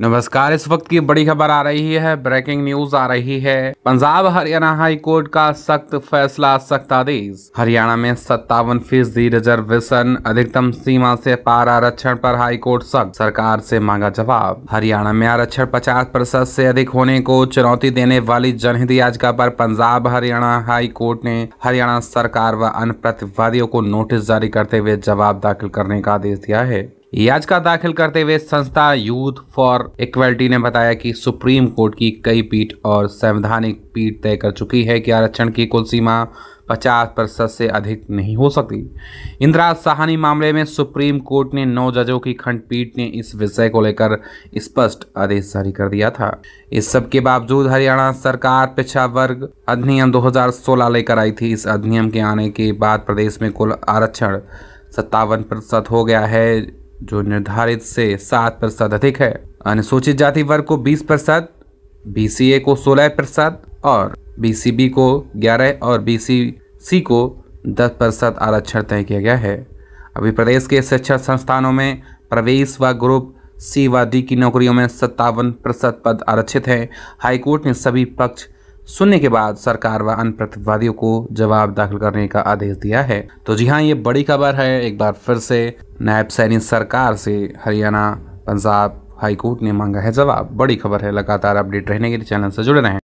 नमस्कार इस वक्त की बड़ी खबर आ रही है ब्रेकिंग न्यूज आ रही है पंजाब हरियाणा हाई कोर्ट का सख्त फैसला सख्त आदेश हरियाणा में सत्तावन फीसदी रिजर्वेशन अधिकतम सीमा से पार आरक्षण पर हाई कोर्ट सख्त सरकार से मांगा जवाब हरियाणा में आरक्षण 50 प्रतिशत से अधिक होने को चुनौती देने वाली जनहित याचिका पर पंजाब हरियाणा हाई कोर्ट ने हरियाणा सरकार व अन्य प्रतिवादियों को नोटिस जारी करते हुए जवाब दाखिल करने का आदेश दिया है याचिका दाखिल करते हुए संस्था यूथ फॉर इक्वलिटी ने बताया कि सुप्रीम कोर्ट की कई पीठ और संवैधानिक पीठ तय कर चुकी है कि आरक्षण की कुल सीमा पचास प्रतिशत से अधिक नहीं हो सकती इंदिरा साहनी मामले में सुप्रीम कोर्ट ने नौ जजों की खंडपीठ ने इस विषय को लेकर स्पष्ट आदेश जारी कर दिया था इस सब के बावजूद हरियाणा सरकार पिछड़ा वर्ग अधिनियम 2016 लेकर आई थी इस अधिनियम के आने के बाद प्रदेश में कुल आरक्षण सत्तावन प्रतिशत हो गया है जो निर्धारित से सात प्रतिशत अधिक है अनुसूचित जाति वर्ग को बीस प्रतिशत बी को सोलह प्रतिशत और बी को ग्यारह और बी को दस प्रतिशत आरक्षण तय किया गया है अभी प्रदेश के शिक्षा संस्थानों में प्रवेश व ग्रुप सी व डी की नौकरियों में सत्तावन प्रतिशत पद आरक्षित हैं हाईकोर्ट ने सभी पक्ष सुनने के बाद सरकार व अन्य प्रतिवादियों को जवाब दाखिल करने का आदेश दिया है तो जी हाँ ये बड़ी खबर है एक बार फिर से नायब सैनी सरकार से हरियाणा पंजाब हाईकोर्ट ने मांगा है जवाब बड़ी खबर है लगातार अपडेट रहने के लिए चैनल से जुड़े रहें